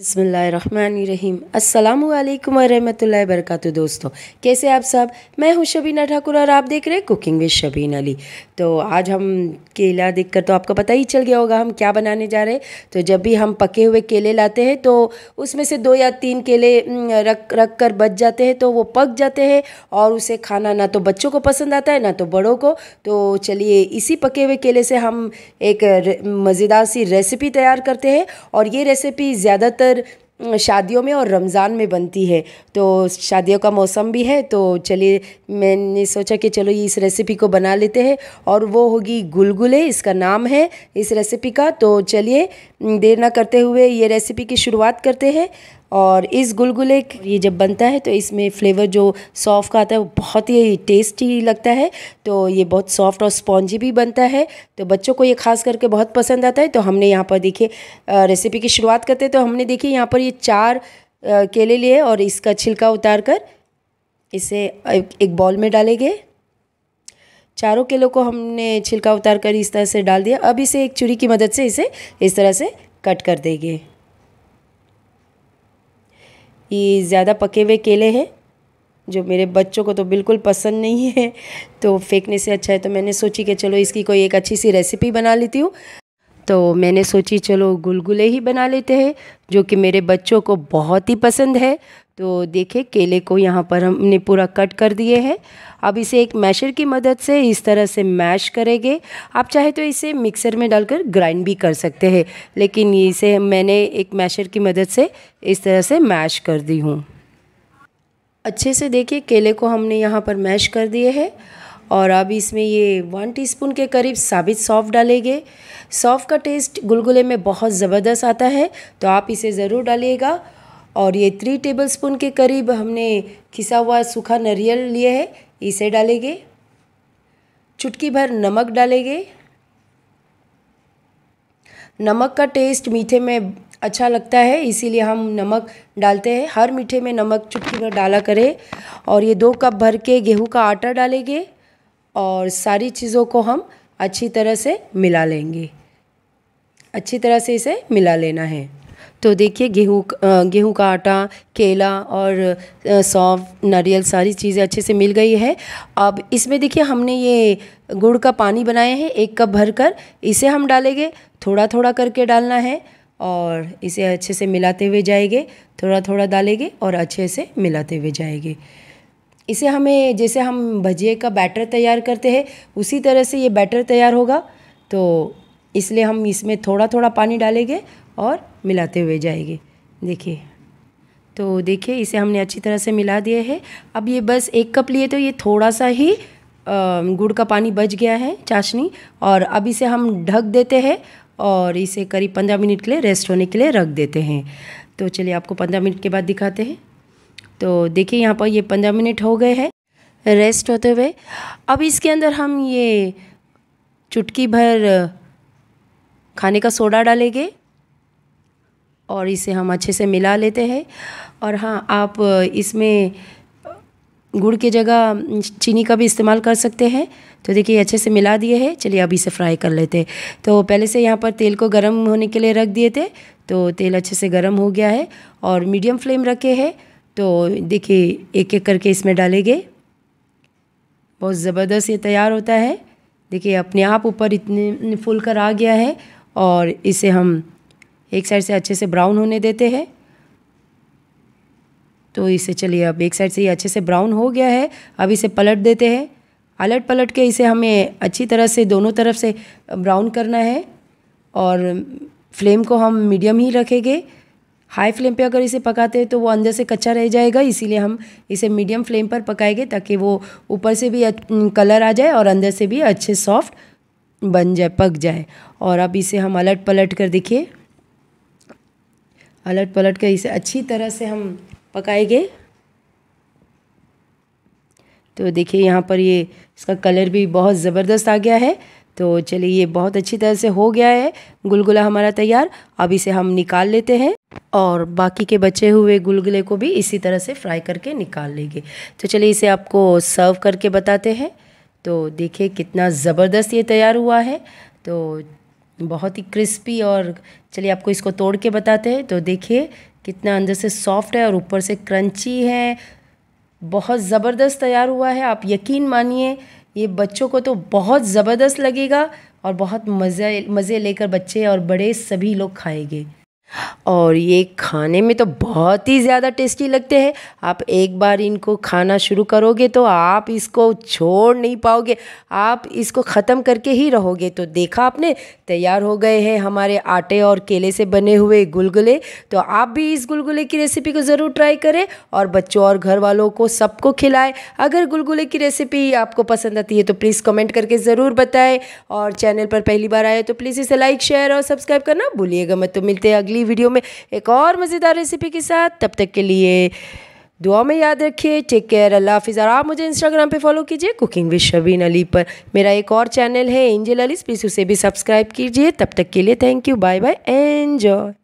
बसमीम अल्लाम वरहमल वरक दोस्तों कैसे आप सब मैं हूँ शबीना ठाकुर और आप देख रहे हैं कुकिंग विद शबीन अली तो आज हम केला देखकर तो आपको पता ही चल गया होगा हम क्या बनाने जा रहे हैं तो जब भी हम पके हुए केले लाते हैं तो उसमें से दो या तीन केले रख रख कर बच जाते हैं तो वो पक जाते हैं और उसे खाना ना तो बच्चों को पसंद आता है ना तो बड़ों को तो चलिए इसी पके हुए केले से हम एक मज़ेदार सी रेसिपी तैयार करते हैं और ये रेसिपी ज़्यादातर ज़्यादातर शादियों में और रमज़ान में बनती है तो शादियों का मौसम भी है तो चलिए मैंने सोचा कि चलो ये इस रेसिपी को बना लेते हैं और वो होगी गुलगुले इसका नाम है इस रेसिपी का तो चलिए देर ना करते हुए ये रेसिपी की शुरुआत करते हैं और इस गुलगुले ये जब बनता है तो इसमें फ्लेवर जो सॉफ्ट का आता है वो बहुत ही टेस्टी लगता है तो ये बहुत सॉफ्ट और स्पॉन्जी भी बनता है तो बच्चों को ये खास करके बहुत पसंद आता है तो हमने यहाँ पर देखिए रेसिपी की शुरुआत करते हैं तो हमने देखिए यहाँ पर ये चार केले लिए और इसका छिलका उतार कर इसे एक बॉल में डालेंगे चारों केलों को हमने छिलका उतार कर इस तरह से डाल दिया अब इसे एक चूड़ी की मदद से इसे इस तरह से कट कर देंगे ये ज़्यादा पके हुए केले हैं जो मेरे बच्चों को तो बिल्कुल पसंद नहीं है तो फेंकने से अच्छा है तो मैंने सोची कि चलो इसकी कोई एक अच्छी सी रेसिपी बना लेती हूँ तो मैंने सोची चलो गुलगुले ही बना लेते हैं जो कि मेरे बच्चों को बहुत ही पसंद है तो देखिए केले को यहाँ पर हमने पूरा कट कर दिए हैं अब इसे एक मैशर की मदद से इस तरह से मैश करेंगे आप चाहे तो इसे मिक्सर में डालकर ग्राइंड भी कर सकते हैं लेकिन इसे मैंने एक मैशर की मदद से इस तरह से मैश कर दी हूँ अच्छे से देखिए केले को हमने यहाँ पर मैश कर दिए हैं और अब इसमें ये वन टीस्पून के करीब साबित सौफ़ डालेंगे सौफ़ का टेस्ट गुलगुले में बहुत ज़बरदस्त आता है तो आप इसे ज़रूर डालिएगा और ये थ्री टेबल स्पून के करीब हमने खिसा हुआ सूखा नारियल लिए है इसे डालेंगे चुटकी भर नमक डालेंगे नमक का टेस्ट मीठे में अच्छा लगता है इसीलिए हम नमक डालते हैं हर मीठे में नमक चुटकी भर डाला करें और ये दो कप भर के गेहूं का आटा डालेंगे और सारी चीज़ों को हम अच्छी तरह से मिला लेंगे अच्छी तरह से इसे मिला लेना है तो देखिए गेहूँ गेहूँ का आटा केला और सौंफ नारियल सारी चीज़ें अच्छे से मिल गई है अब इसमें देखिए हमने ये गुड़ का पानी बनाया है एक कप भर कर इसे हम डालेंगे थोड़ा थोड़ा करके डालना है और इसे अच्छे से मिलाते हुए जाएंगे थोड़ा थोड़ा डालेंगे और अच्छे से मिलाते हुए जाएंगे इसे हमें जैसे हम भजिए का बैटर तैयार करते हैं उसी तरह से ये बैटर तैयार होगा तो इसलिए हम इसमें थोड़ा थोड़ा पानी डालेंगे और मिलाते हुए जाएंगे देखिए तो देखिए इसे हमने अच्छी तरह से मिला दिया है अब ये बस एक कप लिए तो ये थोड़ा सा ही गुड़ का पानी बच गया है चाशनी और अब इसे हम ढक देते हैं और इसे करीब पंद्रह मिनट के लिए रेस्ट होने के लिए रख देते हैं तो चलिए आपको पंद्रह मिनट के बाद दिखाते हैं तो देखिए यहाँ पर ये पंद्रह मिनट हो गए हैं रेस्ट होते हुए अब इसके अंदर हम ये चुटकी भर खाने का सोडा डालेंगे और इसे हम अच्छे से मिला लेते हैं और हाँ आप इसमें गुड़ की जगह चीनी का भी इस्तेमाल कर सकते हैं तो देखिए अच्छे से मिला दिए हैं चलिए अब इसे फ्राई कर लेते हैं तो पहले से यहाँ पर तेल को गर्म होने के लिए रख दिए थे तो तेल अच्छे से गर्म हो गया है और मीडियम फ्लेम रखे हैं तो देखिए एक एक करके इसमें डालेंगे बहुत ज़बरदस्त ये तैयार होता है देखिए अपने आप ऊपर इतने फूल कर आ गया है और इसे हम एक साइड से अच्छे से ब्राउन होने देते हैं तो इसे चलिए अब एक साइड से ये अच्छे से ब्राउन हो गया है अब इसे पलट देते हैं अलट पलट के इसे हमें अच्छी तरह से दोनों तरफ से ब्राउन करना है और फ्लेम को हम मीडियम ही रखेंगे हाई फ्लेम पे अगर इसे पकाते हैं तो वो अंदर से कच्चा रह जाएगा इसीलिए हम इसे मीडियम फ्लेम पर पकाएंगे ताकि वो ऊपर से भी कलर आ जाए और अंदर से भी अच्छे सॉफ्ट बन जाए पक जाए और अब इसे हम अलट पलट कर देखिए अलट पलट कर इसे अच्छी तरह से हम पकाएंगे तो देखिए यहाँ पर ये इसका कलर भी बहुत ज़बरदस्त आ गया है तो चलिए ये बहुत अच्छी तरह से हो गया है गुलगुला हमारा तैयार अब इसे हम निकाल लेते हैं और बाकी के बचे हुए गुलगुले को भी इसी तरह से फ्राई करके निकाल लेंगे तो चलिए इसे आपको सर्व करके बताते हैं तो देखिए कितना ज़बरदस्त ये तैयार हुआ है तो बहुत ही क्रिस्पी और चलिए आपको इसको तोड़ के बताते हैं तो देखिए कितना अंदर से सॉफ्ट है और ऊपर से क्रंची है बहुत ज़बरदस्त तैयार हुआ है आप यकीन मानिए ये बच्चों को तो बहुत ज़बरदस्त लगेगा और बहुत मज़े मज़े लेकर बच्चे और बड़े सभी लोग खाएंगे और ये खाने में तो बहुत ही ज़्यादा टेस्टी लगते हैं आप एक बार इनको खाना शुरू करोगे तो आप इसको छोड़ नहीं पाओगे आप इसको ख़त्म करके ही रहोगे तो देखा आपने तैयार हो गए हैं हमारे आटे और केले से बने हुए गुलगुले तो आप भी इस गुलगुले की रेसिपी को ज़रूर ट्राई करें और बच्चों और घर वालों को सबको खिलाएं अगर गुलगुले की रेसिपी आपको पसंद आती है तो प्लीज़ कमेंट करके ज़रूर बताएँ और चैनल पर पहली बार आए तो प्लीज़ इसे लाइक शेयर और सब्सक्राइब करना भूलिएगा मत तो मिलते अगले अगली अगली वीडियो में एक और मज़ेदार रेसिपी के साथ तब तक के लिए दुआ में याद रखिए टेक केयर अल्लाह हाफिज़ और आप मुझे इंस्टाग्राम पे फॉलो कीजिए कुकिंग विद शबीन अली पर मेरा एक और चैनल है एंजल अलीस प्लीज़ उसे भी सब्सक्राइब कीजिए तब तक के लिए thank you bye bye enjoy